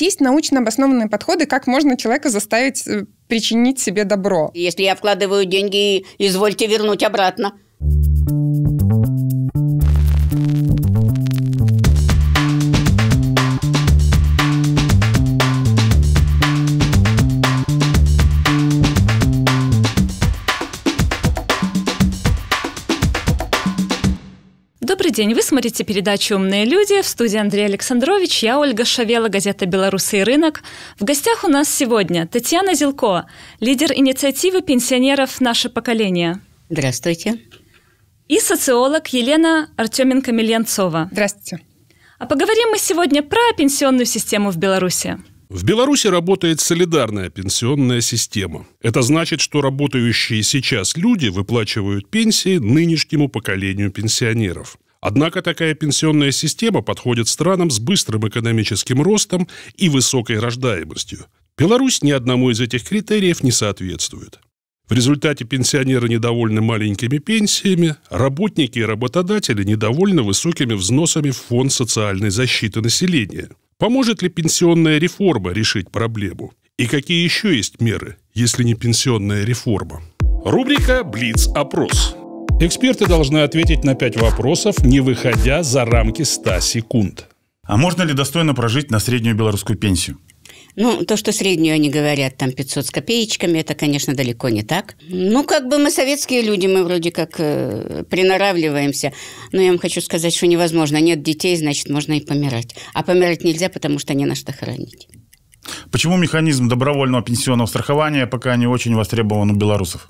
Есть научно обоснованные подходы, как можно человека заставить э, причинить себе добро. Если я вкладываю деньги, извольте вернуть обратно. день. Вы смотрите передачу «Умные люди». В студии Андрей Александрович, я Ольга Шавела, газета «Белорусы и рынок». В гостях у нас сегодня Татьяна Зелко, лидер инициативы пенсионеров «Наше поколение». Здравствуйте. И социолог Елена Артеменко-Мельянцова. Здравствуйте. А поговорим мы сегодня про пенсионную систему в Беларуси. В Беларуси работает солидарная пенсионная система. Это значит, что работающие сейчас люди выплачивают пенсии нынешнему поколению пенсионеров. Однако такая пенсионная система подходит странам с быстрым экономическим ростом и высокой рождаемостью. Беларусь ни одному из этих критериев не соответствует. В результате пенсионеры недовольны маленькими пенсиями, работники и работодатели недовольны высокими взносами в фонд социальной защиты населения. Поможет ли пенсионная реформа решить проблему? И какие еще есть меры, если не пенсионная реформа? Рубрика «Блиц-опрос». Эксперты должны ответить на 5 вопросов, не выходя за рамки 100 секунд. А можно ли достойно прожить на среднюю белорусскую пенсию? Ну, то, что среднюю они говорят, там 500 с копеечками, это, конечно, далеко не так. Ну, как бы мы советские люди, мы вроде как э, приноравливаемся. Но я вам хочу сказать, что невозможно. Нет детей, значит, можно и помирать. А помирать нельзя, потому что не на что хоронить. Почему механизм добровольного пенсионного страхования пока не очень востребован у белорусов?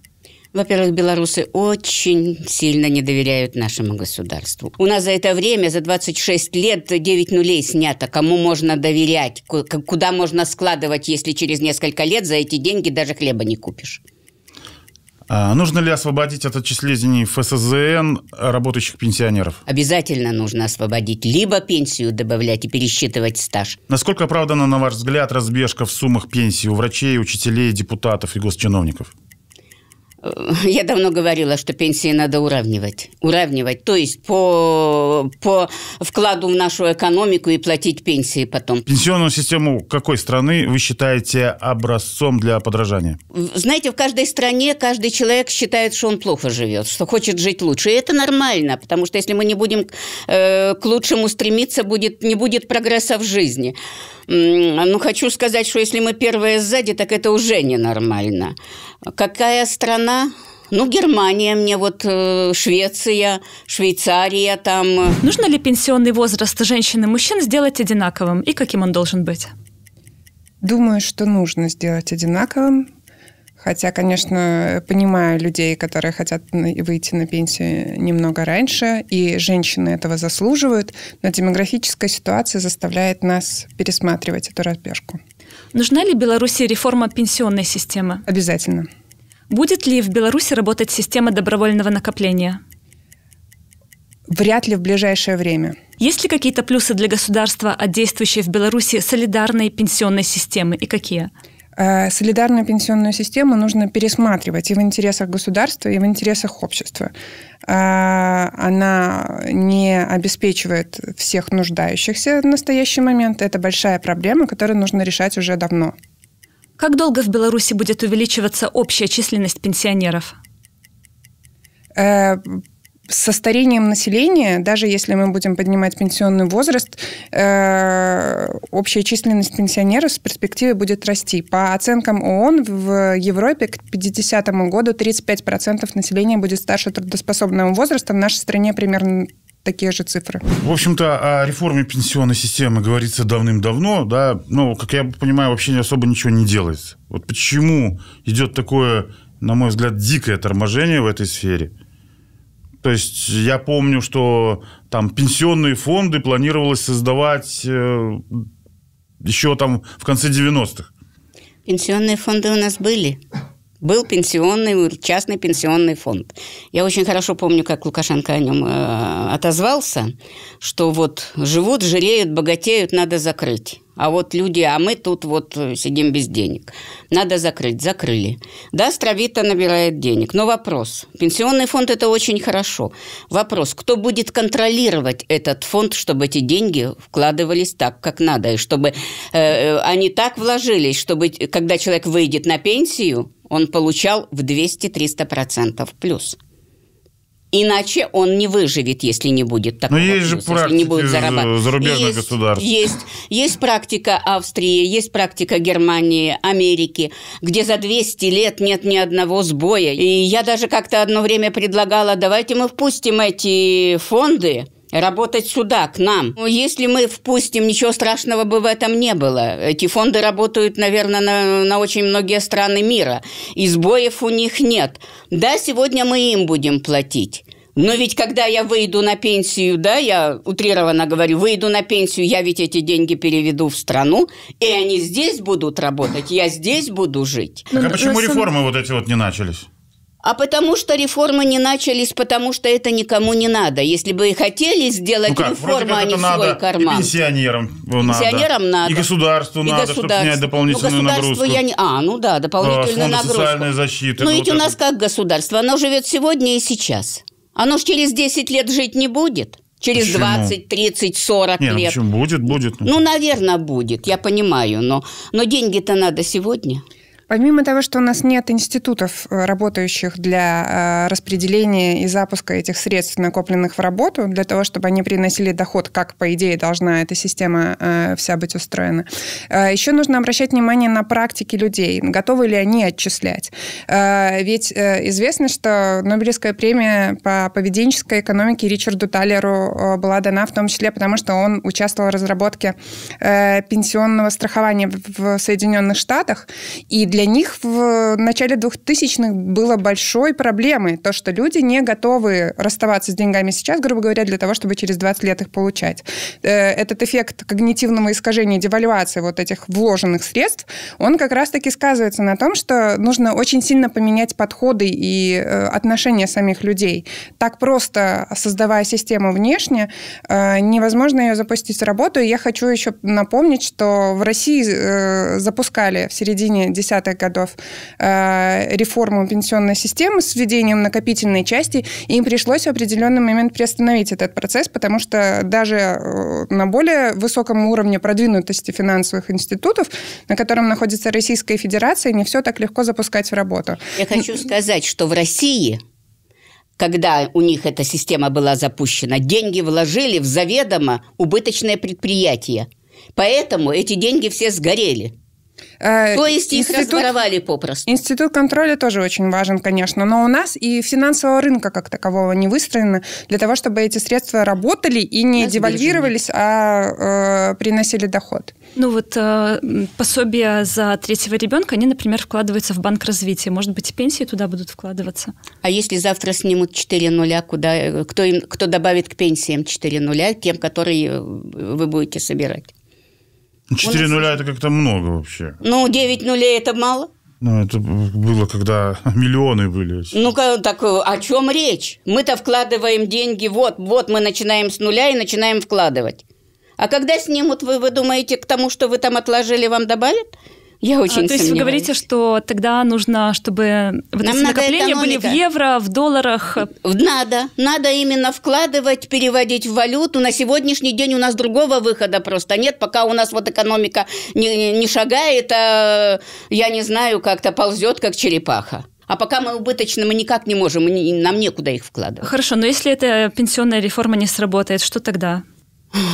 Во-первых, белорусы очень сильно не доверяют нашему государству. У нас за это время, за 26 лет, 9 нулей снято. Кому можно доверять? Куда можно складывать, если через несколько лет за эти деньги даже хлеба не купишь? А нужно ли освободить от отчислений ФСЗН работающих пенсионеров? Обязательно нужно освободить. Либо пенсию добавлять и пересчитывать стаж. Насколько оправдана, на ваш взгляд, разбежка в суммах пенсии у врачей, учителей, депутатов и госчиновников? Э, я давно говорила, что пенсии надо уравнивать. Уравнивать, то есть по, по вкладу в нашу экономику и платить пенсии потом. Пенсионную систему какой страны вы считаете образцом для подражания? Знаете, в каждой стране каждый человек считает, что он плохо живет, что хочет жить лучше. И это нормально, потому что если мы не будем э, к лучшему стремиться, будет, не будет прогресса в жизни. Ну, хочу сказать, что если мы первые сзади, так это уже ненормально. Какая страна Канада, ну, Германия мне, вот э, Швеция, Швейцария там. Нужно ли пенсионный возраст женщин и мужчин сделать одинаковым? И каким он должен быть? Думаю, что нужно сделать одинаковым. Хотя, конечно, понимаю людей, которые хотят выйти на пенсию немного раньше, и женщины этого заслуживают, но демографическая ситуация заставляет нас пересматривать эту разбежку. Нужна ли Беларуси реформа пенсионной системы? Обязательно. Будет ли в Беларуси работать система добровольного накопления? Вряд ли в ближайшее время. Есть ли какие-то плюсы для государства от действующей в Беларуси солидарной пенсионной системы и какие? Э, солидарную пенсионную систему нужно пересматривать и в интересах государства, и в интересах общества. Э, она не обеспечивает всех нуждающихся в настоящий момент. Это большая проблема, которую нужно решать уже давно. Как долго в Беларуси будет увеличиваться общая численность пенсионеров? Э, со старением населения, даже если мы будем поднимать пенсионный возраст, э, общая численность пенсионеров в перспективе будет расти. По оценкам ООН, в Европе к 50 году 35% населения будет старше трудоспособного возраста. В нашей стране примерно такие же цифры. В общем-то, о реформе пенсионной системы говорится давным-давно, да, но, как я понимаю, вообще особо ничего не делается. Вот почему идет такое, на мой взгляд, дикое торможение в этой сфере? То есть я помню, что там пенсионные фонды планировалось создавать э, еще там в конце 90-х. Пенсионные фонды у нас были был пенсионный, частный пенсионный фонд. Я очень хорошо помню, как Лукашенко о нем э, отозвался, что вот живут, жалеют, богатеют, надо закрыть. А вот люди, а мы тут вот э, сидим без денег. Надо закрыть. Закрыли. Да, Стравита набирает денег. Но вопрос. Пенсионный фонд – это очень хорошо. Вопрос, кто будет контролировать этот фонд, чтобы эти деньги вкладывались так, как надо, и чтобы э, э они так вложились, чтобы, когда человек выйдет на пенсию, он получал в 200-300% плюс. Иначе он не выживет, если не будет такого. Но ну, есть плюса, же практики не будет э, зарабатывать. зарубежных есть, государств. Есть, есть практика Австрии, есть практика Германии, Америки, где за 200 лет нет ни одного сбоя. И я даже как-то одно время предлагала, давайте мы впустим эти фонды работать сюда, к нам. если мы впустим, ничего страшного бы в этом не было. Эти фонды работают, наверное, на, на очень многие страны мира. И сбоев у них нет. Да, сегодня мы им будем платить. Но ведь когда я выйду на пенсию, да, я утрированно говорю, выйду на пенсию, я ведь эти деньги переведу в страну, и они здесь будут работать, я здесь буду жить. Так а ну, почему реформы вот эти вот не начались? А потому что реформы не начались, потому что это никому не надо. Если бы и хотели сделать ну как, реформы, они а в свой карман. И пенсионерам, пенсионерам надо. И государству и надо, государству. чтобы снять дополнительную ну, нагрузку. Я не... А, ну да, дополнительную а, нагрузку. социальной защиты. Но ну, ну, ведь вот у нас как государство? Оно живет сегодня и сейчас. Оно ж через 10 лет жить не будет. Через почему? 20, 30, 40 Нет, лет. Почему? Будет, будет. Ну, ну наверное, будет, я понимаю, но, но деньги-то надо сегодня. Помимо того, что у нас нет институтов, э, работающих для э, распределения и запуска этих средств, накопленных в работу, для того, чтобы они приносили доход, как, по идее, должна эта система э, вся быть устроена, еще нужно обращать внимание на практики людей, готовы ли они отчислять. Ведь известно, что Нобелевская премия по поведенческой экономике Ричарду Таллеру была дана в том числе потому, что он участвовал в разработке пенсионного страхования в Соединенных Штатах, и для них в э, начале 2000-х было большой проблемой то, что люди не готовы расставаться с деньгами сейчас, грубо говоря, для того, чтобы через 20 лет их получать. Э, этот эффект когнитивного искажения, девальвации вот этих вложенных средств, он как раз-таки сказывается на том, что нужно очень сильно поменять подходы и э, отношения самих людей. Так просто, создавая систему внешне, невозможно ее запустить в работу. И я хочу еще напомнить, что в России запускали в середине 10 70-х годов э, реформу пенсионной системы с введением накопительной части, и им пришлось в определенный момент приостановить этот процесс, потому что даже э, на более высоком уровне продвинутости финансовых институтов, на котором находится Российская Федерация, не все так легко запускать в работу. Я хочу сказать, что в России когда у них эта система была запущена, деньги вложили в заведомо убыточное предприятие. Поэтому эти деньги все сгорели. Э, То есть институт, их разворовали попросту. Институт контроля тоже очень важен, конечно, но у нас и финансового рынка как такового не выстроено для того, чтобы эти средства работали и не да, девальвировались, а э, приносили доход. Ну вот э, пособия за третьего ребенка, они, например, вкладываются в банк развития. Может быть, и пенсии туда будут вкладываться. А если завтра снимут 4 нуля, куда, э, кто, им, кто добавит к пенсиям 4 нуля, тем, которые э, вы будете собирать? Ну, четыре нуля это как-то много вообще. Ну, девять нулей это мало. Ну, это было, когда миллионы были. Ну, так э, о чем речь? Мы-то вкладываем деньги, вот, вот мы начинаем с нуля и начинаем вкладывать. А когда снимут, вы, вы думаете, к тому, что вы там отложили, вам добавят? Я очень а, То есть вы говорите, что тогда нужно, чтобы вот Нам эти накопления были в евро, в долларах? Надо. Надо именно вкладывать, переводить в валюту. На сегодняшний день у нас другого выхода просто нет. Пока у нас вот экономика не, не шагает, а я не знаю, как-то ползет, как черепаха. А пока мы убыточны, мы никак не можем, мы нам некуда их вкладывать. Хорошо, но если эта пенсионная реформа не сработает, что тогда?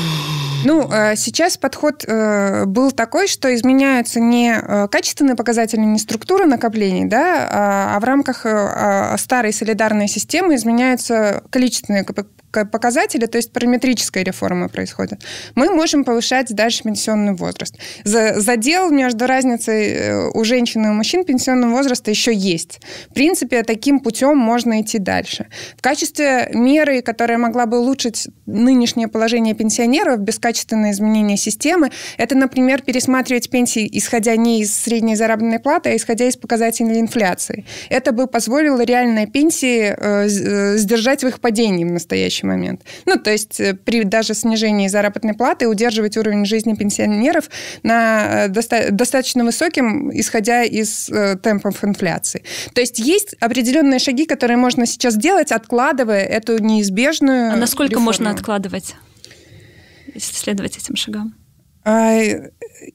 Ну, э, сейчас подход э, был такой, что изменяются не э, качественные показатели, не структура накоплений, да, а, а в рамках а, старой солидарной системы изменяются количественные показатели, то есть параметрическая реформа происходит, мы можем повышать дальше пенсионный возраст. задел между разницей у женщин и у мужчин пенсионного возраста еще есть. В принципе, таким путем можно идти дальше. В качестве меры, которая могла бы улучшить нынешнее положение пенсионеров без качественное изменения системы. Это, например, пересматривать пенсии, исходя не из средней заработной платы, а исходя из показателей инфляции. Это бы позволило реальной пенсии э, э, сдержать в их падении в настоящий момент. Ну, то есть э, при даже снижении заработной платы удерживать уровень жизни пенсионеров на э, доста- достаточно высоким, исходя из э, темпов инфляции. То есть есть определенные шаги, которые можно сейчас делать, откладывая эту неизбежную. А насколько реформу. можно откладывать? следовать этим шагам. А,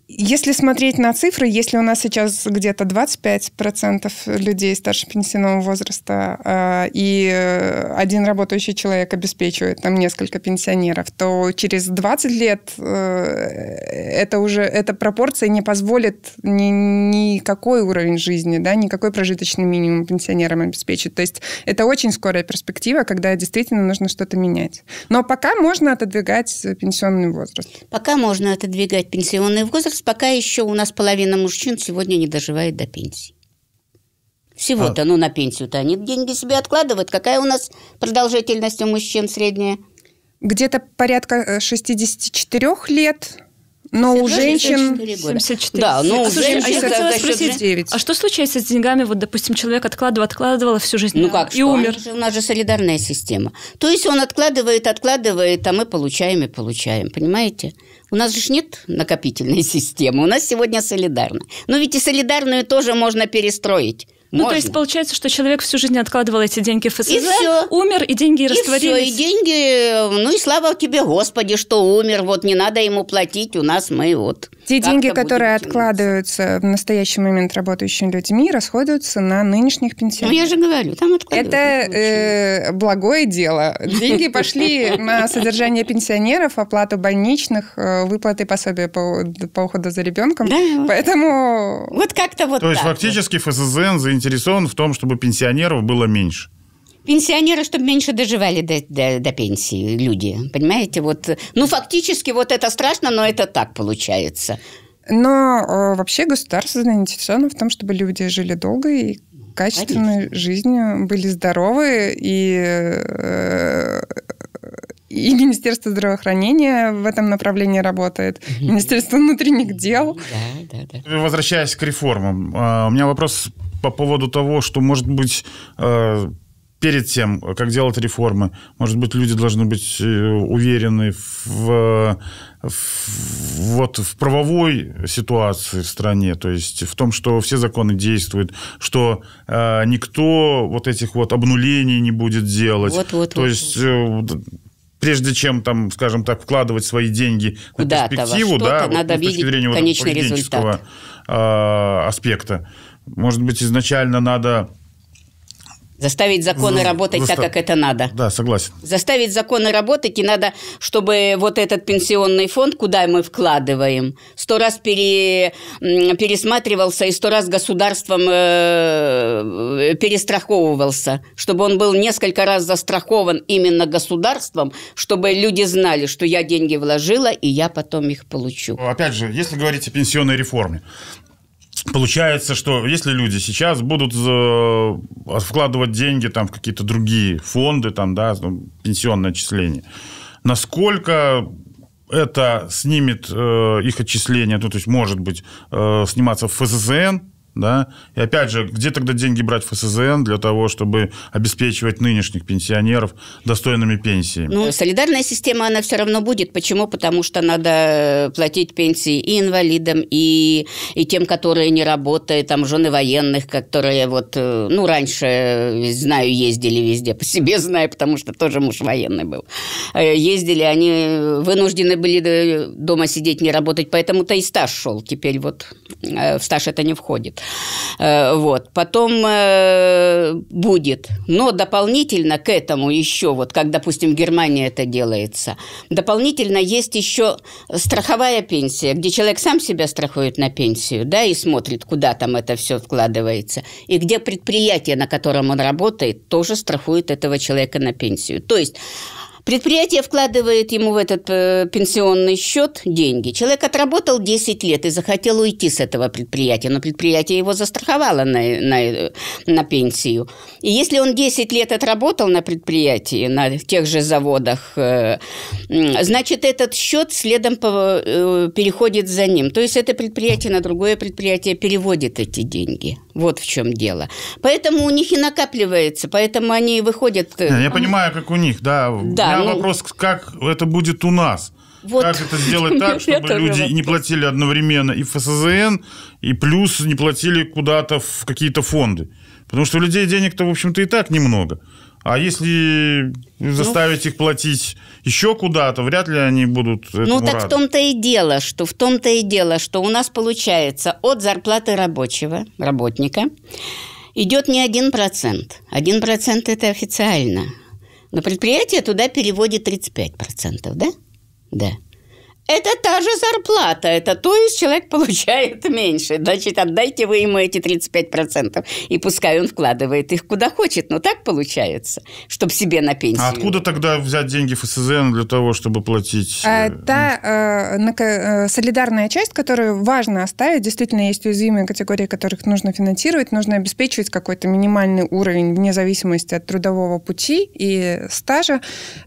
если смотреть на цифры, если у нас сейчас где-то 25% людей старше пенсионного возраста а, и э, один работающий человек обеспечивает там несколько пенсионеров, то через 20 лет э, это уже, эта пропорция не позволит ни, никакой уровень жизни, да, никакой прожиточный минимум пенсионерам обеспечить. То есть это очень скорая перспектива, когда действительно нужно что-то менять. Но пока можно отодвигать пенсионный возраст. Пока можно отодвигать отодвигать пенсионный возраст, пока еще у нас половина мужчин сегодня не доживает до пенсии. Всего-то, а... ну, на пенсию-то они деньги себе откладывают. Какая у нас продолжительность у мужчин средняя? Где-то порядка 64 э, лет, но у женщин 74. 74. Да, ну у женщин... А я хотела спросить, 9. а что случается с деньгами? Вот, допустим, человек откладывал, откладывал всю жизнь ну, как, и что? умер. Же, у нас же солидарная система. То есть он откладывает, откладывает, а мы получаем и получаем, понимаете? У нас же нет накопительной системы, у нас сегодня солидарно. Но ведь и солидарную тоже можно перестроить. Ну, Можно. то есть получается, что человек всю жизнь откладывал эти деньги в СССР, и все. умер, и деньги и растворились. Все, и деньги, ну и слава тебе, Господи, что умер, вот не надо ему платить, у нас мы вот. Те деньги, которые откладываются в настоящий момент работающими людьми, расходуются на нынешних пенсионеров. Ну, я же говорю, там откладываются. Это э, благое дело. Деньги пошли на содержание пенсионеров, оплату больничных, э, выплаты пособия по, по уходу за ребенком. Да, Поэтому... Вот как-то вот То есть фактически ФСЗН заинтересован заинтересован в том, чтобы пенсионеров было меньше. Пенсионеры, чтобы меньше доживали до, до, до пенсии люди, понимаете? Вот, ну, фактически вот это страшно, но это так получается. Но э, вообще государство заинтересовано в том, чтобы люди жили долго и качественной Конечно. жизнью, были здоровы и э, и Министерство здравоохранения в этом направлении работает, Министерство внутренних дел. Да, да, да. Возвращаясь к реформам, э, у меня вопрос по поводу того, что, может быть, э, перед тем, как делать реформы, может быть, люди должны быть э, уверены в, в, вот, в правовой ситуации в стране, то есть в том, что все законы действуют, что э, никто вот этих вот обнулений не будет делать. Вот, вот, то вот, есть... Вот. Прежде чем, там, скажем так, вкладывать свои деньги Куда-то, на перспективу, да, вот, надо с точки зрения вот, результат. аспекта, может быть, изначально надо Заставить законы За, работать заста... так, как это надо. Да, согласен. Заставить законы работать, и надо, чтобы вот этот пенсионный фонд, куда мы вкладываем, сто раз пере... пересматривался и сто раз государством э, э... перестраховывался, чтобы он был несколько раз застрахован именно государством, чтобы люди знали, что я деньги вложила, и я потом их получу. Опять же, если говорить о пенсионной реформе, Получается, что если люди сейчас будут э, вкладывать деньги там, в какие-то другие фонды, там, да, пенсионное отчисление, насколько это снимет э, их отчисление, ну, то есть, может быть, э, сниматься в ФСЗН, да? И опять же, где тогда деньги брать в СЗН для того, чтобы обеспечивать нынешних пенсионеров достойными пенсиями? Ну, солидарная система, она все равно будет. Почему? Потому что надо э, платить пенсии и инвалидам, и, и тем, которые не работают, там, жены военных, которые вот, э, ну, раньше, э, знаю, ездили везде, по себе знаю, потому что тоже муж военный был. Ездили, они вынуждены были дома сидеть, не работать, поэтому-то и стаж шел. Теперь вот в стаж это не входит. Э, вот. Потом э, будет. Но дополнительно к этому еще, вот как, допустим, в Германии это делается, дополнительно есть еще страховая пенсия, где человек сам себя страхует на пенсию, да, и смотрит, куда там это все вкладывается, и где предприятие, на котором он работает, тоже страхует этого человека на пенсию. То есть Предприятие вкладывает ему в этот э, пенсионный счет деньги. Человек отработал 10 лет и захотел уйти с этого предприятия, но предприятие его застраховало на, на, на пенсию. И если он 10 лет отработал на предприятии, на тех же заводах, э, значит, этот счет следом по, э, переходит за ним. То есть это предприятие на другое предприятие переводит эти деньги. Вот в чем дело. Поэтому у них и накапливается, поэтому они выходят... Э, я понимаю, как у них, да. Да, меня а, ну... вопрос, как это будет у нас? Вот. Как это сделать так, чтобы люди не платили одновременно и ФСЗН, и плюс не платили куда-то в какие-то фонды? Потому что у людей денег-то, в общем-то, и так немного. А если заставить ну, их платить еще куда-то, вряд ли они будут. ну так рады. в том-то и дело, что в том-то и дело, что у нас получается от зарплаты рабочего работника идет не один процент. Один процент это официально. Но предприятие туда переводит 35%, да? Да. Это та же зарплата, это то есть человек получает меньше. Значит, отдайте вы ему эти 35%, и пускай он вкладывает их куда хочет. Но так получается, чтобы себе на пенсию. А откуда тогда взять деньги ФСЗН для того, чтобы платить? А, это ну? э, э, солидарная часть, которую важно оставить, действительно есть уязвимые категории, которых нужно финансировать, нужно обеспечивать какой-то минимальный уровень вне зависимости от трудового пути и стажа.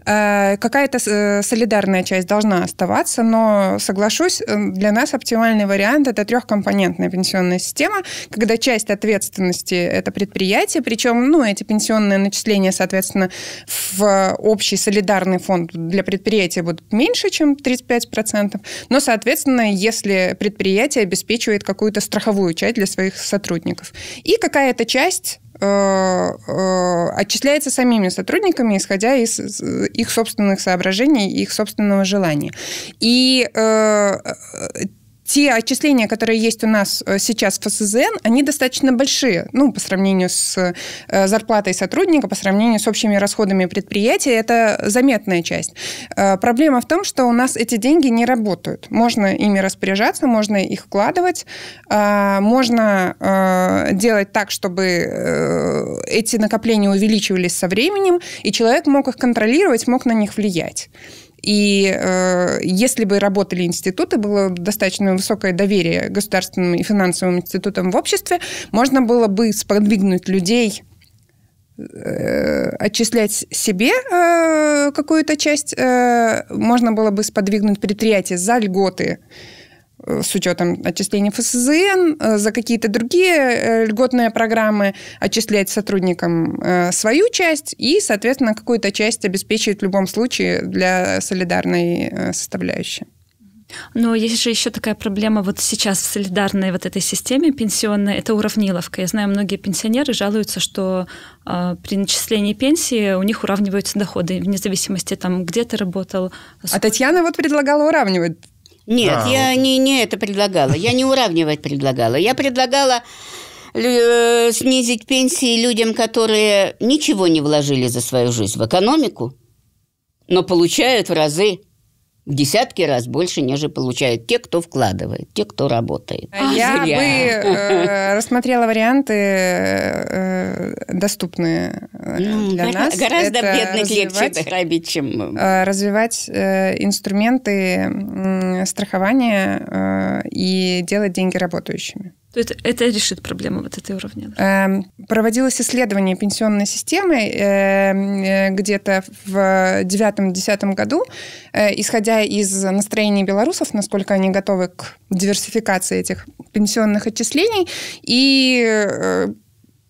Э, какая-то э, солидарная часть должна оставаться, равно соглашусь, э, для нас оптимальный вариант – это трехкомпонентная пенсионная система, когда часть ответственности – это предприятие, причем ну, эти пенсионные начисления, соответственно, в общий солидарный фонд для предприятия будут меньше, чем 35%, но, соответственно, если предприятие обеспечивает какую-то страховую часть для своих сотрудников. И какая-то часть Э, э, отчисляется самими сотрудниками, исходя из их собственных соображений, их собственного желания. И э, те отчисления, которые есть у нас э, сейчас в ФСЗН, они достаточно большие, ну, по сравнению с э, зарплатой сотрудника, по сравнению с общими расходами предприятия, это заметная часть. Э, проблема в том, что у нас эти деньги не работают. Можно ими распоряжаться, можно их вкладывать, можно делать так, чтобы эти накопления увеличивались со временем, и человек мог их контролировать, мог на них влиять. И э, если бы работали институты, было достаточно высокое доверие государственным и финансовым институтам в обществе, можно было бы сподвигнуть людей э, отчислять себе э, какую-то часть, э, можно было бы сподвигнуть предприятие за льготы Э, с учетом отчислений ФСЗН, э, за какие-то другие э, льготные программы отчислять сотрудникам свою часть и, соответственно, какую-то часть обеспечивать в любом случае для солидарной составляющей. Но есть же еще такая проблема вот сейчас в солидарной вот этой системе пенсионной, это уравниловка. Я знаю, многие пенсионеры жалуются, что э, при начислении пенсии у них уравниваются доходы, вне зависимости там, где ты работал. А а сколько... А Татьяна вот предлагала уравнивать нет, да, я вот. не, не это предлагала. Я не уравнивать предлагала. Я предлагала э, снизить пенсии людям, которые ничего не вложили за свою жизнь в экономику, но получают в разы в десятки раз больше, нежели получают те, кто вкладывает, те, кто работает. А Я зря. бы э, рассмотрела варианты, э, доступные э, ну, для гора- нас. Гораздо Это бедных легче грабить, чем... Э, развивать э, инструменты э, страхования э, и делать деньги работающими. То есть это решит проблему вот этой уровня? Да? Эм, проводилось исследование пенсионной системы эм, э, где-то в 2009-2010 году, э, исходя из настроений белорусов, насколько они готовы к диверсификации этих пенсионных отчислений, и э,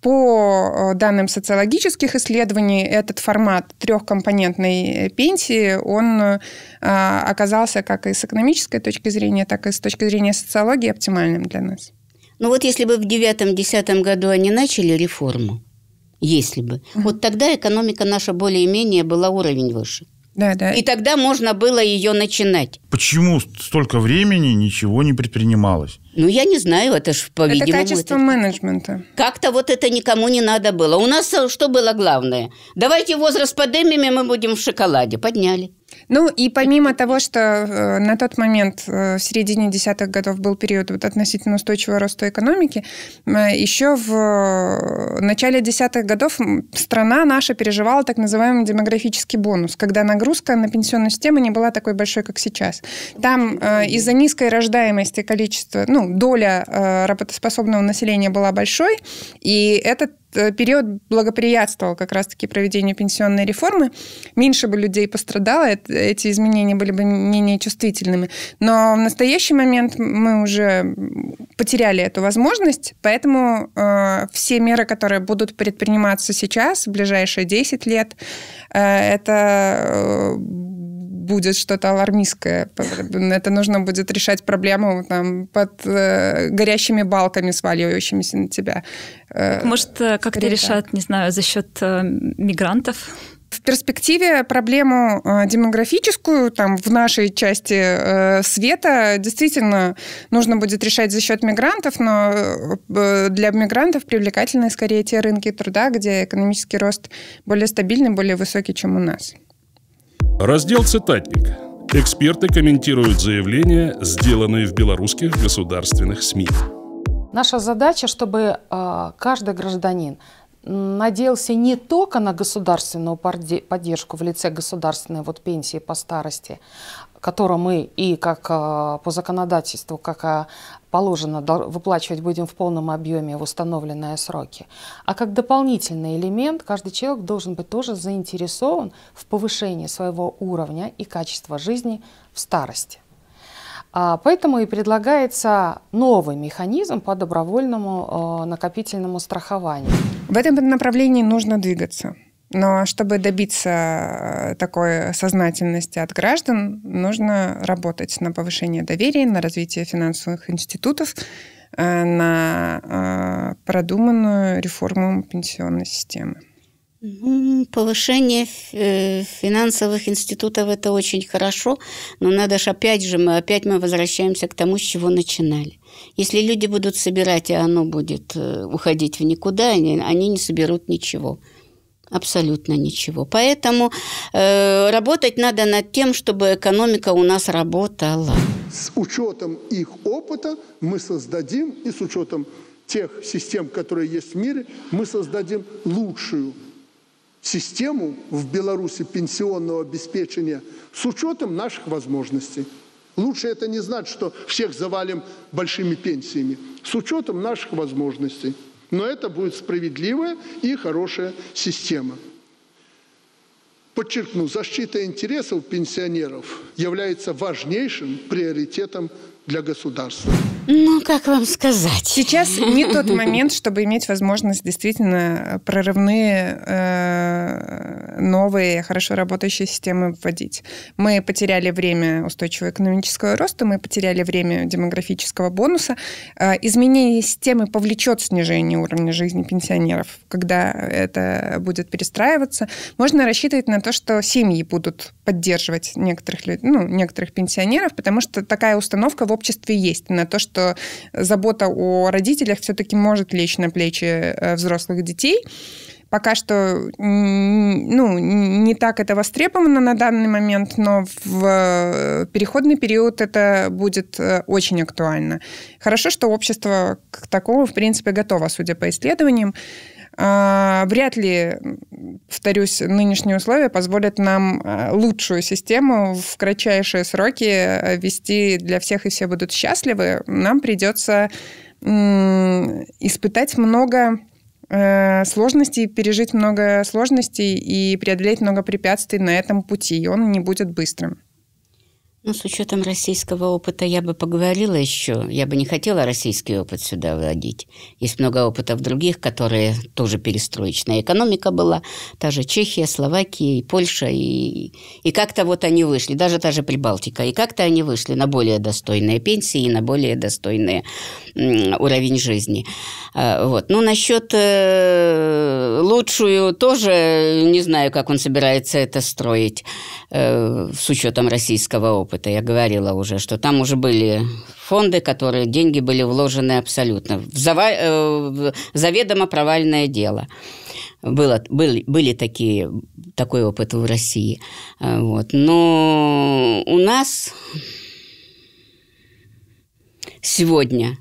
по данным социологических исследований, этот формат трехкомпонентной пенсии, он оказался как и с экономической точки зрения, так и с точки зрения социологии оптимальным для нас. Ну вот если бы в девятом-десятом году они начали реформу, если бы, угу. вот тогда экономика наша более-менее была уровень выше. Да, да. И тогда можно было ее начинать. Почему столько времени ничего не предпринималось? Ну, я не знаю, это же, по-видимому... Это качество это... менеджмента. Как-то вот это никому не надо было. У нас э, что было главное? Давайте возраст поднимем, и мы будем в шоколаде. Подняли. Ну и помимо того, что э, на тот момент, э, в середине десятых годов, был период вот относительно устойчивого роста экономики, еще в э, начале десятых годов страна наша переживала так называемый демографический бонус, когда нагрузка на пенсионную систему не была такой большой, как сейчас. Там из-за низкой рождаемости количество, ну, доля работоспособного населения была большой, и этот период благоприятствовал как раз-таки проведению пенсионной реформы. Меньше бы людей пострадало, это, эти изменения были бы менее чувствительными. Но в настоящий момент мы уже потеряли эту возможность, поэтому э, все меры, которые будут предприниматься сейчас, в ближайшие 10 лет, э, это э, будет что-то алармистское. Это нужно будет решать проблему там, под э, горящими балками, сваливающимися на тебя. Э, Может, э, как-то решат, не знаю, за счет э, мигрантов? перспективе проблему э, демографическую там в нашей части э, света действительно нужно будет решать за счет мигрантов, но э, для мигрантов привлекательны скорее те рынки труда, где экономический рост более стабильный, более высокий, чем у нас. Раздел «Цитатник». Эксперты комментируют заявления, сделанные в белорусских государственных СМИ. Наша задача, чтобы каждый гражданин надеялся не только на государственную поддержку в лице государственной вот пенсии по старости, которую мы и как э, по законодательству, как э, положено, выплачивать будем в полном объеме в установленные сроки, а как дополнительный элемент каждый человек должен быть тоже заинтересован в повышении своего уровня и качества жизни в старости. А, поэтому и предлагается новый механизм по добровольному э, накопительному страхованию. В этом направлении нужно двигаться. Но чтобы добиться э, такой сознательности от граждан, нужно работать на повышение доверия, на развитие финансовых институтов, э, на продуманную реформу пенсионной системы повышение э, финансовых институтов – это очень хорошо, но надо же опять же, мы опять мы возвращаемся к тому, с чего начинали. Если люди будут собирать, и оно будет э, уходить в никуда, они, они не соберут ничего. Абсолютно ничего. Поэтому э, работать надо над тем, чтобы экономика у нас работала. С учетом их опыта мы создадим, и с учетом тех систем, которые есть в мире, мы создадим лучшую систему в Беларуси пенсионного обеспечения с учетом наших возможностей. Лучше это не знать, что всех завалим большими пенсиями. С учетом наших возможностей. Но это будет справедливая и хорошая система. Подчеркну, защита интересов пенсионеров является важнейшим приоритетом для государства. Ну, как вам сказать? Сейчас не тот момент, чтобы иметь возможность действительно э, прорывные э, новые, хорошо работающие системы вводить. Мы потеряли время устойчивого экономического роста, мы потеряли время демографического бонуса. Э, изменение системы повлечет снижение уровня жизни пенсионеров, когда это будет перестраиваться. Можно рассчитывать на то, что семьи будут поддерживать некоторых, ну, некоторых пенсионеров, потому что такая установка в обществе есть на то, что что забота о родителях все-таки может лечь на плечи э, взрослых детей пока что ну, не так это востребовано на данный момент, но в э, переходный период это будет э, очень актуально. Хорошо, что общество к такому, в принципе, готово, судя по исследованиям. А, вряд ли, повторюсь, нынешние условия позволят нам а, лучшую систему в кратчайшие сроки э, вести для всех, и все будут счастливы. Нам придется испытать много э, сложностей, пережить много сложностей и преодолеть много препятствий на этом пути, и он не будет быстрым. Ну, с учетом российского опыта я бы поговорила еще. Я бы не хотела российский опыт сюда вводить. Есть много опытов других, которые тоже перестроечная экономика была. Та же Чехия, Словакия и Польша. И, и как-то вот они вышли, даже та же Прибалтика. И как-то они вышли на более достойные пенсии и на более достойный уровень жизни. А, вот. Ну, насчет э, лучшую тоже не знаю, как он собирается это строить э, с учетом российского опыта опыта. Я говорила уже, что там уже были фонды, которые деньги были вложены абсолютно в, зава... Э, в заведомо провальное дело. Было, были, были такие, такой опыт в России. Э, вот. Но у нас сегодня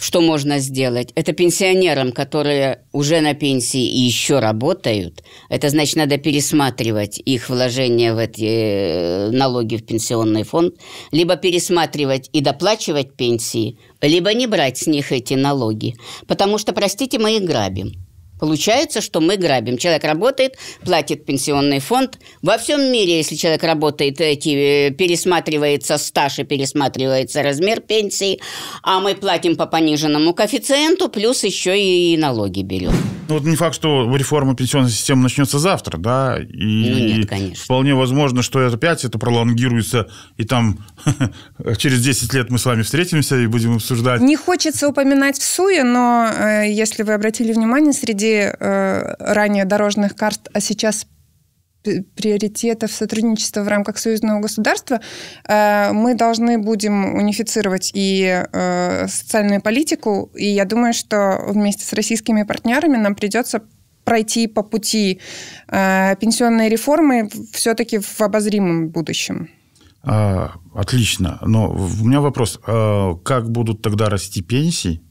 что можно сделать? Это пенсионерам, которые уже на пенсии и еще работают. Это значит, надо пересматривать их вложения в эти э, налоги в пенсионный фонд, либо пересматривать и доплачивать пенсии, либо не брать с них эти налоги. Потому что, простите, мы их грабим. Получается, что мы грабим. Человек работает, платит пенсионный фонд. Во всем мире, если человек работает, эти, э, пересматривается стаж и пересматривается размер пенсии, а мы платим по пониженному коэффициенту, плюс еще и налоги берем. Ну, вот не факт, что реформа пенсионной системы начнется завтра, да? И, ну, нет, конечно. Вполне возможно, что это опять это пролонгируется, и там через 10 лет мы с вами встретимся и будем обсуждать. Не хочется упоминать в суе, но э, если вы обратили внимание, среди э, ранее дорожных карт, а сейчас приоритетов сотрудничества в рамках союзного государства, э, мы должны будем унифицировать и э, социальную политику, и я думаю, что вместе с российскими партнерами нам придется пройти по пути э, пенсионной реформы все-таки в обозримом будущем. А, отлично. Но у меня вопрос. А как будут тогда расти пенсии?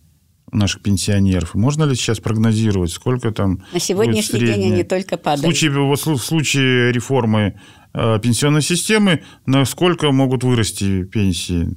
наших пенсионеров. Можно ли сейчас прогнозировать, сколько там... На сегодняшний будет день они только падают. В случае, вот, в случае реформы э, пенсионной системы, насколько могут вырасти пенсии?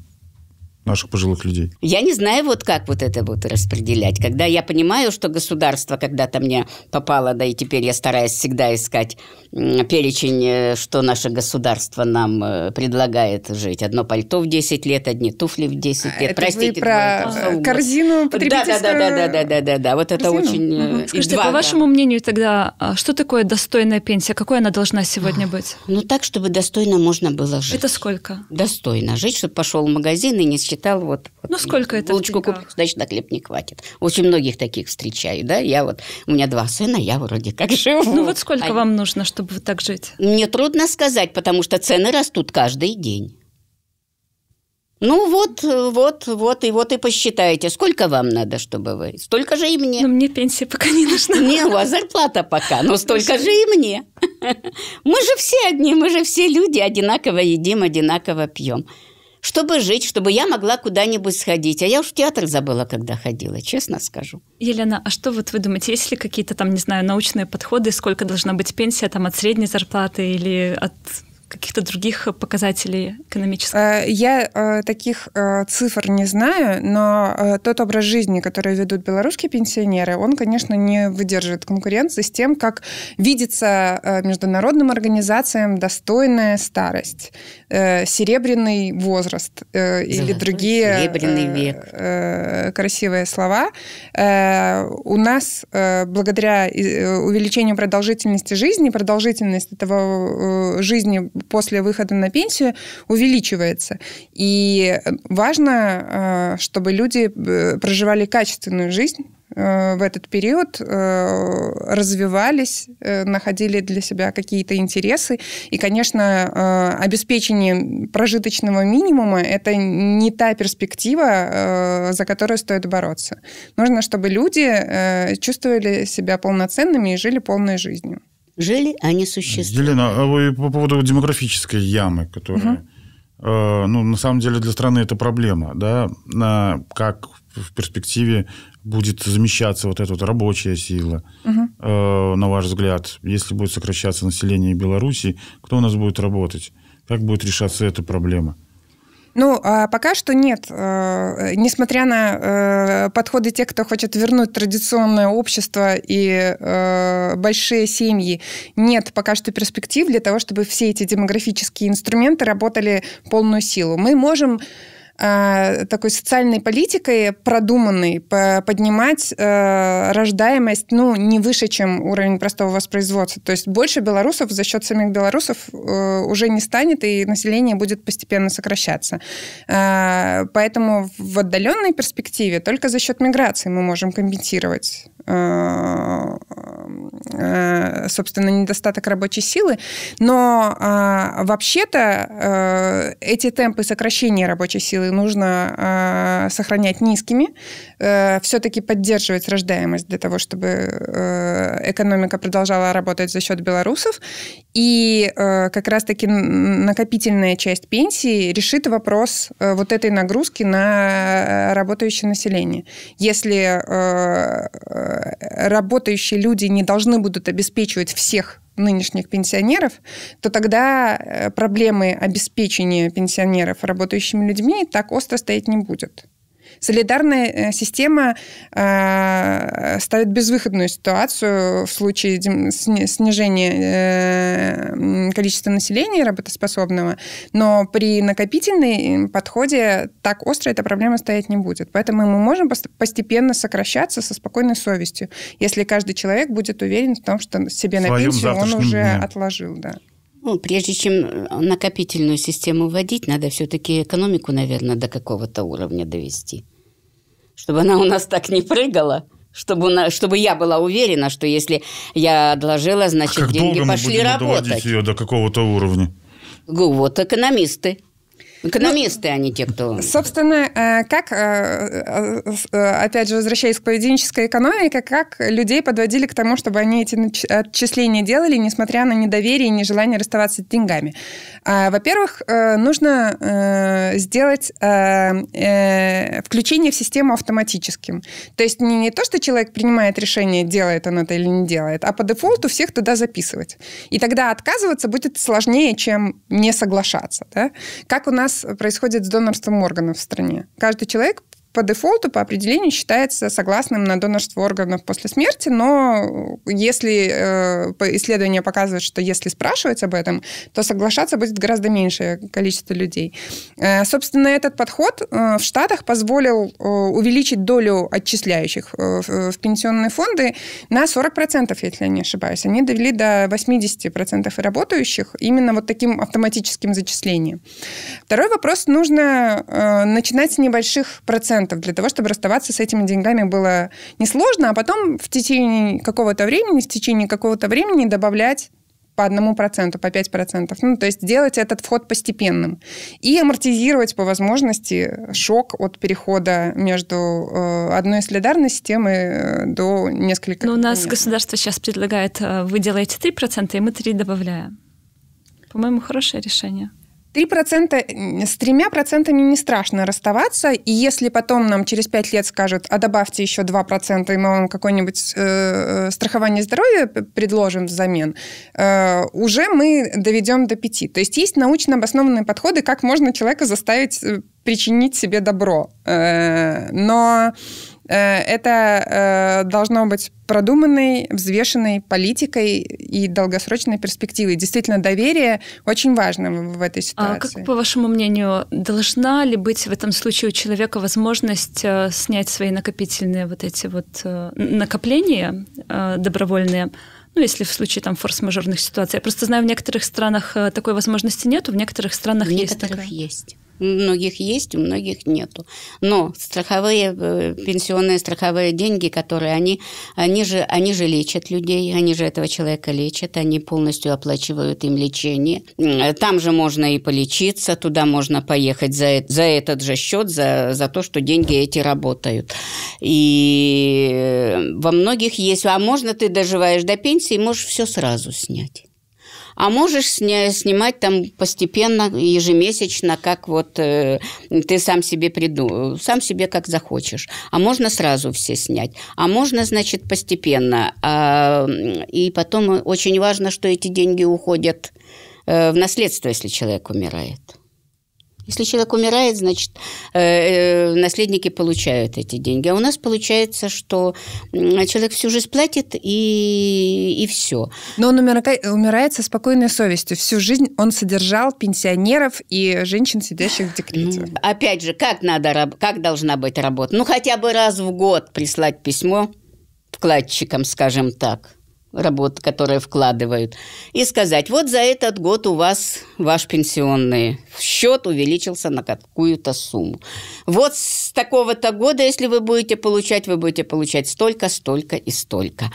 наших пожилых людей? Я не знаю, вот как вот это вот распределять. Когда я понимаю, что государство когда-то мне попало, да и теперь я стараюсь всегда искать перечень, э, что наше государство нам э, предлагает жить. Одно пальто в 10 лет, одни туфли в 10 а лет. Это Простите, вы про корзину потребительскую? Да, да, да, да, да, да, да, да. Вот это очень... Угу. Скажите, два, по вашему да. мнению тогда, а, что такое достойная пенсия? Какой она должна сегодня быть? Ну, так, чтобы достойно можно было жить. Это сколько? Достойно жить, чтобы пошел в магазин и не посчитал, вот... Ну, сколько это Булочку куплю, значит, на хлеб не хватит. Очень многих таких встречаю, да, я вот... У меня два сына, я вроде как живу. Ну, вот сколько а... вам нужно, чтобы вот так жить? Мне трудно сказать, потому что цены растут каждый день. Ну вот, вот, вот, и вот и посчитайте, сколько вам надо, чтобы вы. Столько же и мне. Но ну, мне пенсия пока не нужна. Не, у вас зарплата пока, но столько же и мне. Мы же все одни, мы же все люди, одинаково едим, одинаково пьем чтобы жить, чтобы я могла куда-нибудь сходить. А я уж в театр забыла, когда ходила, честно скажу. Елена, а что вот вы думаете, есть ли какие-то там, не знаю, научные подходы, сколько должна быть пенсия там от средней зарплаты или от каких-то других показателей экономических? Э, я э, таких э, цифр не знаю, но тот образ жизни, который ведут белорусские пенсионеры, он, конечно, не выдерживает конкуренции с тем, как видится международным организациям достойная старость, серебряный возраст или другие серебряный век. красивые слова. У нас благодаря увеличению продолжительности жизни, продолжительность этого жизни после выхода на пенсию увеличивается. И важно, э, чтобы люди э, проживали качественную жизнь, э, в этот период развивались, находили для себя какие-то интересы. И, конечно, обеспечение прожиточного минимума – это не та перспектива, за которую стоит бороться. Нужно, чтобы люди чувствовали себя полноценными и жили полной жизнью жили, они а существовали. Елена, а вы по поводу демографической ямы, которая... Угу. ну, на самом деле для страны это проблема, да, на, как в перспективе будет замещаться вот эта вот рабочая сила, угу. на ваш взгляд, если будет сокращаться население Беларуси, кто у нас будет работать, как будет решаться эта проблема? Ну, а пока что нет. Э, несмотря на э, подходы тех, кто хочет вернуть традиционное общество и э, большие семьи, нет пока что перспектив для того, чтобы все эти демографические инструменты работали полную силу. Мы можем Э, такой социальной политикой продуманной поднимать э, рождаемость, ну, не выше, чем уровень простого воспроизводства. То есть больше белорусов за счет самих белорусов э, уже не станет, и население будет постепенно сокращаться. Поэтому в отдаленной перспективе только за счет миграции мы можем компенсировать Э, собственно, недостаток рабочей силы. Но а, вообще-то э, эти темпы сокращения рабочей силы нужно а, сохранять низкими, э, все-таки поддерживать рождаемость для того, чтобы э, экономика продолжала работать за счет белорусов. И э, как раз-таки накопительная часть пенсии решит вопрос э, вот этой нагрузки на э, работающее население. Если э, э, работающие люди не должны будут обеспечивать всех нынешних пенсионеров, то тогда э, проблемы обеспечения пенсионеров работающими людьми так остро стоять не будет. Солидарная э, система э, ставит безвыходную ситуацию в случае снижения э, количества населения работоспособного, но при накопительной э, подходе так остро эта проблема стоять не будет. Поэтому мы можем постепенно сокращаться со спокойной совестью, если каждый человек будет уверен в том, что себе на пенсию он уже дне. отложил. Да. Ну, прежде чем э, накопительную систему вводить, надо все-таки экономику, наверное, до какого-то уровня довести чтобы она у нас так не прыгала чтобы, на, чтобы я была уверена, что если я отложила, а значит, как деньги долго пошли мы будем работать. ее до какого-то уровня? Вот экономисты. Экономисты, ну, а те, кто... Собственно, э, как, э, э, опять же, возвращаясь к поведенческой экономике, как людей подводили к тому, чтобы они эти отчисления делали, несмотря на недоверие и нежелание расставаться с деньгами. А, во-первых, э, нужно э, сделать э, включение в систему автоматическим. То есть не, то, что человек принимает решение, делает он это или не делает, а по дефолту всех туда записывать. И тогда отказываться будет сложнее, чем не соглашаться. Да? Как у нас происходит с донорством органов в стране? Каждый человек по дефолту, по определению считается согласным на донорство органов после смерти, но если э, исследования показывают, что если спрашивать об этом, то соглашаться будет гораздо меньшее количество людей. Э, собственно, этот подход э, в Штатах позволил увеличить долю отчисляющих в пенсионные фонды на 40%, если я не ошибаюсь. Они довели до 80% работающих именно вот таким автоматическим зачислением. Второй вопрос. Нужно начинать с небольших процентов процентов для того, чтобы расставаться с этими деньгами было несложно, а потом в течение какого-то времени, в течение какого-то времени добавлять по одному проценту, по 5%. Ну, то есть делать этот вход постепенным. И амортизировать по возможности шок от перехода между э, одной солидарной системы э, до нескольких. Но ну, у нас мест. государство сейчас предлагает, э, вы делаете 3%, и мы 3 добавляем. По-моему, хорошее решение. 3%, с тремя процентами не страшно расставаться, и если потом нам через 5 лет скажут, а добавьте еще 2%, и мы вам какое-нибудь э, э страхование здоровья предложим взамен, э, уже мы доведем до 5. То есть есть научно обоснованные подходы, как можно человека заставить э, причинить себе добро. Э, но Э, это э, должно быть продуманной, взвешенной политикой и долгосрочной перспективой. Действительно, доверие очень важно в этой ситуации. А как, по вашему мнению, должна ли быть в этом случае у человека возможность э, снять свои накопительные вот эти вот накопления добровольные? ну, если в случае там форс-мажорных ситуаций. Я просто знаю, в некоторых странах такой возможности нет, в некоторых странах в есть. В некоторых есть. У многих есть, у многих нету. Но страховые, э, пенсионные страховые деньги, которые они, они же, они же лечат людей, они же этого человека лечат, они полностью оплачивают им лечение. Э, там же можно и полечиться, туда можно поехать за, за этот же счет, за, за то, что деньги эти работают. И э, во многих есть, а можно ты доживаешь до пенсии, можешь все сразу снять а можешь снимать там постепенно, ежемесячно, как вот э, ты сам себе приду, сам себе как захочешь. А можно сразу все снять, а можно, значит, постепенно. А, и потом очень важно, что эти деньги уходят э, в наследство, если человек умирает. Если человек умирает, значит, э, э, наследники получают эти деньги. А у нас получается, что человек всю жизнь платит и, и все. Но он умирает со спокойной совестью. Всю жизнь он содержал пенсионеров и женщин, сидящих в декрете. Ну, опять же, как, надо, как должна быть работа? Ну, хотя бы раз в год прислать письмо вкладчикам, скажем так работ, которые вкладывают, и сказать, вот за этот год у вас ваш пенсионный счет увеличился на какую-то сумму. Вот с такого-то года, если вы будете получать, вы будете получать столько, столько и столько.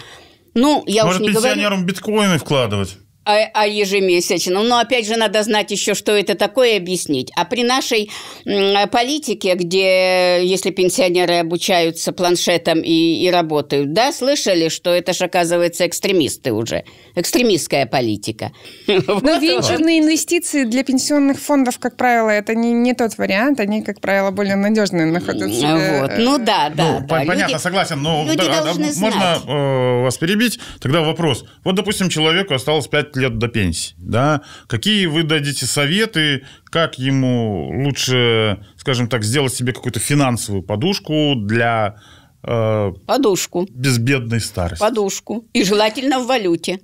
Ну, я Может, уж не пенсионерам говорю... биткоины вкладывать? а, а ежемесячном. Но опять же надо знать еще, что это такое, объяснить. А при нашей а, политике, где если пенсионеры обучаются планшетом и, и работают, да, слышали, что это же оказывается экстремисты уже, экстремистская политика. Но венчурные инвестиции для пенсионных фондов, как правило, это не, не тот вариант, они, как правило, более надежные находятся. Вот. Э, ну да, э, ну, да. Понятно, согласен, но а, а можно э, вас перебить? Тогда вопрос. Вот, допустим, человеку осталось 5 лет до пенсии, да, какие вы дадите советы, как ему лучше, скажем так, сделать себе какую-то финансовую подушку для э, подушку безбедной старости. Подушку и желательно в валюте.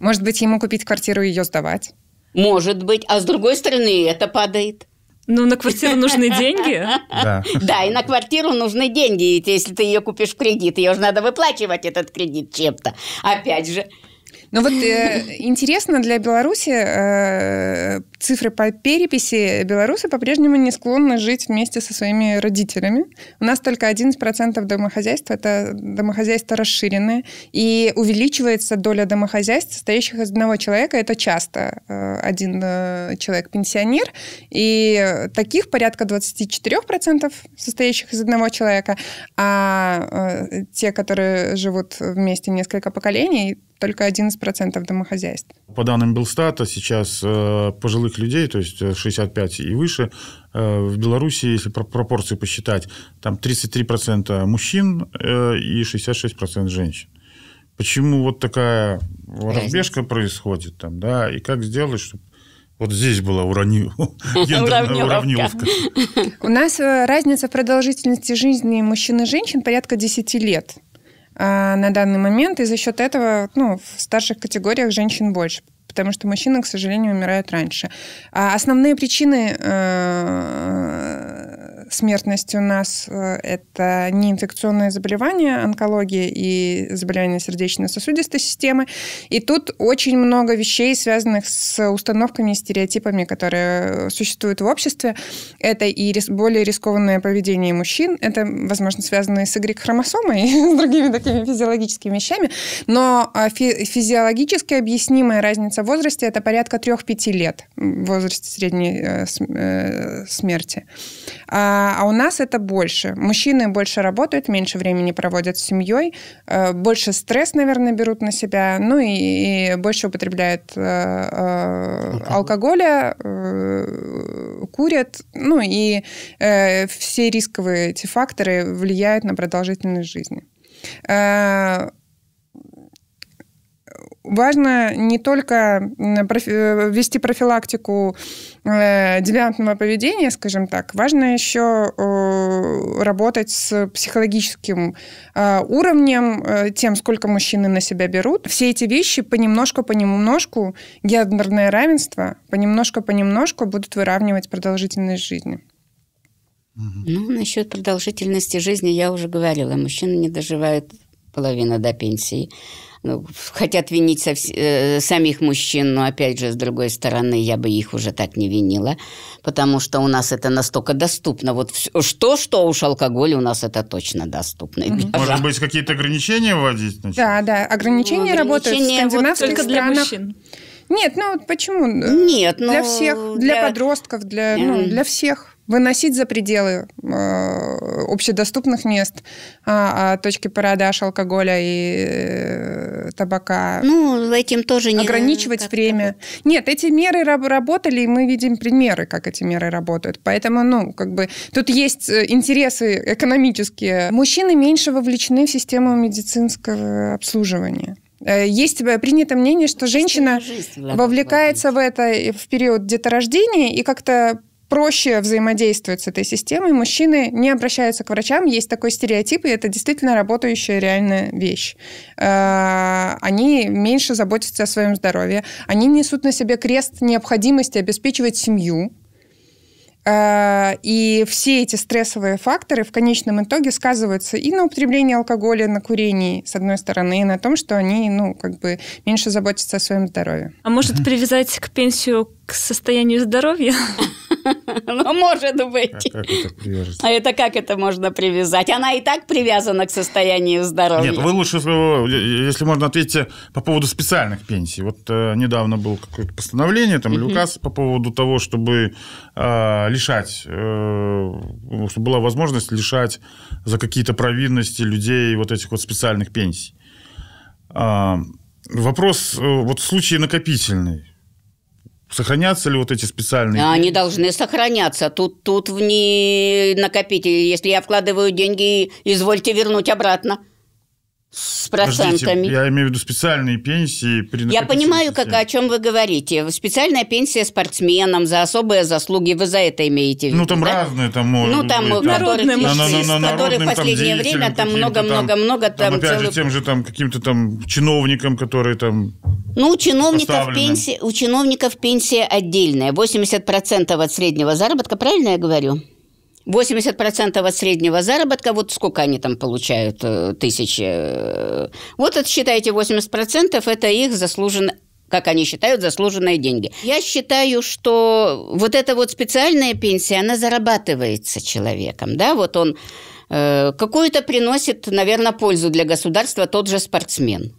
Может быть, ему купить квартиру и ее сдавать? Может быть, а с другой стороны, это падает. Ну, на квартиру нужны деньги. Да. да, и на квартиру нужны деньги. если ты ее купишь в кредит, ее же надо выплачивать, этот кредит чем-то. Опять же, ну вот э, интересно для Беларуси э, цифры по переписи. Беларусы по-прежнему не склонны жить вместе со своими родителями. У нас только 11% домохозяйств – это домохозяйства расширенные. И увеличивается доля домохозяйств, состоящих из одного человека. Это часто э, один э, человек-пенсионер. И таких порядка 24% состоящих из одного человека. А э, те, которые живут вместе несколько поколений, только 11% домохозяйств. По данным Белстата, сейчас э, пожилых людей, то есть 65 э, и выше, э, в Беларуси, если пропорции посчитать, там 33% мужчин и 66% женщин. Почему вот такая разбежка происходит там, да, и как сделать, чтобы вот здесь была уравни... уравниловка. У нас разница продолжительности жизни мужчин и женщин порядка 10 лет. А, на данный момент, и за счет этого ну, в старших категориях женщин больше, потому что мужчины, к сожалению, умирают раньше. А основные причины э, смертность у нас э, это неинфекционные заболевания, онкология и заболевания сердечно-сосудистой системы. И тут очень много вещей, связанных с установками и стереотипами, которые существуют в обществе. Это и более рискованное поведение мужчин, это, возможно, связано и с Y-хромосомой, и с другими такими физиологическими вещами. Но а, физиологически объяснимая разница в возрасте это порядка 3-5 лет в возрасте средней э, э, смерти. А а, а у нас это больше. Мужчины больше работают, меньше времени проводят с семьей, э, больше стресс, наверное, берут на себя, ну и, и больше употребляют э, э, алкоголя, курят, ну и все рисковые эти факторы влияют на продолжительность жизни важно не только э, вести профилактику э, девиантного поведения, скажем так, важно еще работать с психологическим э, уровнем, тем, сколько мужчины на себя берут. Все эти вещи понемножку-понемножку, гендерное равенство, понемножку-понемножку будут выравнивать продолжительность жизни. Ну, насчет продолжительности жизни я уже говорила. Мужчины не доживают половина до пенсии. Ну, хотят винить со, э, самих мужчин, но опять же, с другой стороны, я бы их уже так не винила, потому что у нас это настолько доступно. Вот что-что уж алкоголь у нас это точно доступно. Mm-hmm. Может быть, какие-то ограничения вводить? Значит? Да, да, ограничения, ну, работают в скандинавских вот странах. Для мужчин. Нет, ну почему? Нет, ну, для всех, для, для... подростков, для, ну, для всех выносить за пределы э, общедоступных мест а, а, точки продаж алкоголя и э, табака. Ну, этим тоже не... Ограничивать время. Такой. Нет, эти меры раб- работали, и мы видим примеры, как эти меры работают. Поэтому, ну, как бы, тут есть э, интересы экономические. Мужчины меньше вовлечены в систему медицинского обслуживания. Э, есть э, принято мнение, что женщина вовлекается в это в период деторождения и как-то проще взаимодействовать с этой системой. Мужчины не обращаются к врачам. Есть такой стереотип, и это действительно работающая реальная вещь. Э, они меньше заботятся о своем здоровье. Они несут на себе крест необходимости обеспечивать семью. Э, и все эти стрессовые факторы в конечном итоге сказываются и на употреблении алкоголя, на курении, с одной стороны, и на том, что они, ну, как бы меньше заботятся о своем здоровье. А может привязать к пенсию к состоянию здоровья? Ну, может быть. А как это привяжется? А это как это можно привязать? Она и так привязана к состоянию здоровья. Нет, вы лучше, если можно, ответьте по поводу специальных пенсий. Вот э, недавно было какое-то постановление там, или указ по поводу того, чтобы э, лишать, э, ну, чтобы была возможность лишать за какие-то провинности людей вот этих вот специальных пенсий. А, вопрос, вот случай накопительный, Сохранятся ли вот эти специальные? А они должны сохраняться. Тут, тут в не накопите. Если я вкладываю деньги, извольте вернуть обратно с процентами. Подождите, я имею в виду специальные пенсии. При я понимаю, как, о чем вы говорите. Специальная пенсия спортсменам за особые заслуги, вы за это имеете в ну, виду? Ну, там да? разные. Там, ну, там, там народным, которых, на, на, на, которых в последнее там время там много-много-много. Там, там, опять целых... же, тем же там каким-то там чиновникам, которые там ну, у чиновников, пенсия, у чиновников пенсия отдельная. 80% от среднего заработка, правильно я говорю? 80% от среднего заработка, вот сколько они там получают, э, тысячи. Э, вот отсчитайте считайте 80%, это их заслуженно как они считают, заслуженные деньги. Я считаю, что вот эта вот специальная пенсия, она зарабатывается человеком, да, вот он э, какую-то приносит, наверное, пользу для государства тот же спортсмен.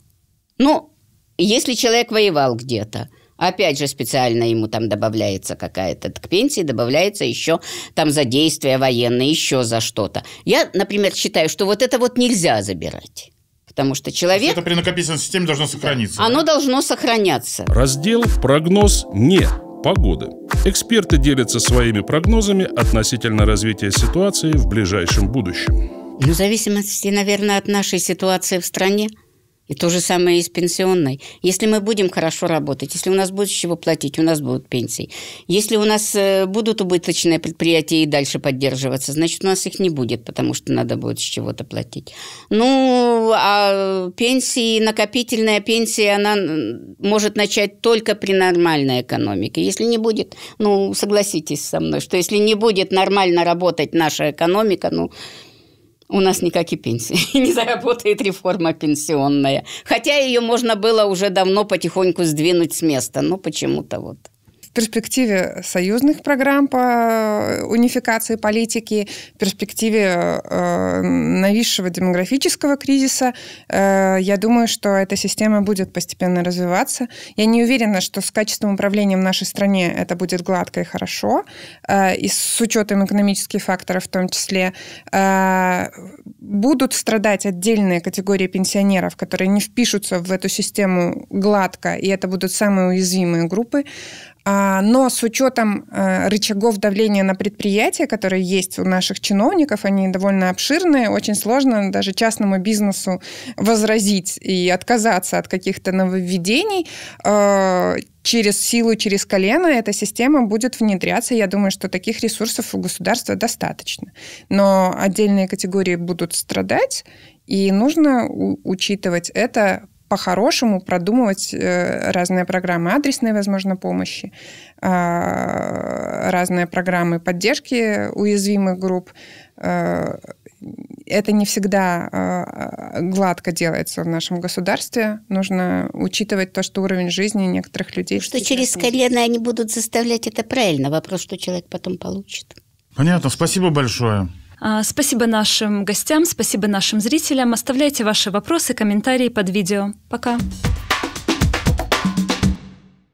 Ну, если человек воевал где-то, Опять же, специально ему там добавляется какая-то к пенсии, добавляется еще там за действия военные, еще за что-то. Я, например, считаю, что вот это вот нельзя забирать. Потому что человек... Это при накопительной системе должно сохраниться. Да. Оно должно сохраняться. Раздел в прогноз «не» погоды. Эксперты делятся своими прогнозами относительно развития ситуации в ближайшем будущем. Ну, в зависимости, наверное, от нашей ситуации в стране – и то же самое и с пенсионной. Если мы будем хорошо работать, если у нас будет с чего платить, у нас будут пенсии. Если у нас э, будут убыточные предприятия и дальше поддерживаться, значит, у нас их не будет, потому что надо будет с чего-то платить. Ну, а пенсии, накопительная пенсия, она может начать только при нормальной экономике. Если не будет, ну, согласитесь со мной, что если не будет нормально работать наша экономика, ну, у нас никакие пенсии. Не заработает реформа пенсионная. Хотя ее можно было уже давно потихоньку сдвинуть с места, но почему-то вот перспективе союзных программ по э, унификации политики, в перспективе э, нависшего демографического кризиса, э, я думаю, что эта система будет постепенно развиваться. Я не уверена, что с качеством управления в нашей стране это будет гладко и хорошо, э, и с учетом экономических факторов в том числе. Э, будут страдать отдельные категории пенсионеров, которые не впишутся в эту систему гладко, и это будут самые уязвимые группы. А, но с учетом э, рычагов давления на предприятия, которые есть у наших чиновников, они довольно обширные, очень сложно даже частному бизнесу возразить и отказаться от каких-то нововведений э, через силу, через колено эта система будет внедряться. Я думаю, что таких ресурсов у государства достаточно. Но отдельные категории будут страдать, и нужно учитывать это по-хорошему продумывать э, разные программы адресной, возможно, помощи, а, разные программы поддержки уязвимых групп. Э, это не всегда а, гладко делается в нашем государстве. Нужно учитывать то, что уровень жизни некоторых людей... Что через нет. колено они будут заставлять это правильно. Вопрос, что человек потом получит. Понятно. Спасибо большое. А, спасибо нашим гостям, спасибо нашим зрителям. Оставляйте ваши вопросы, комментарии под видео. Пока.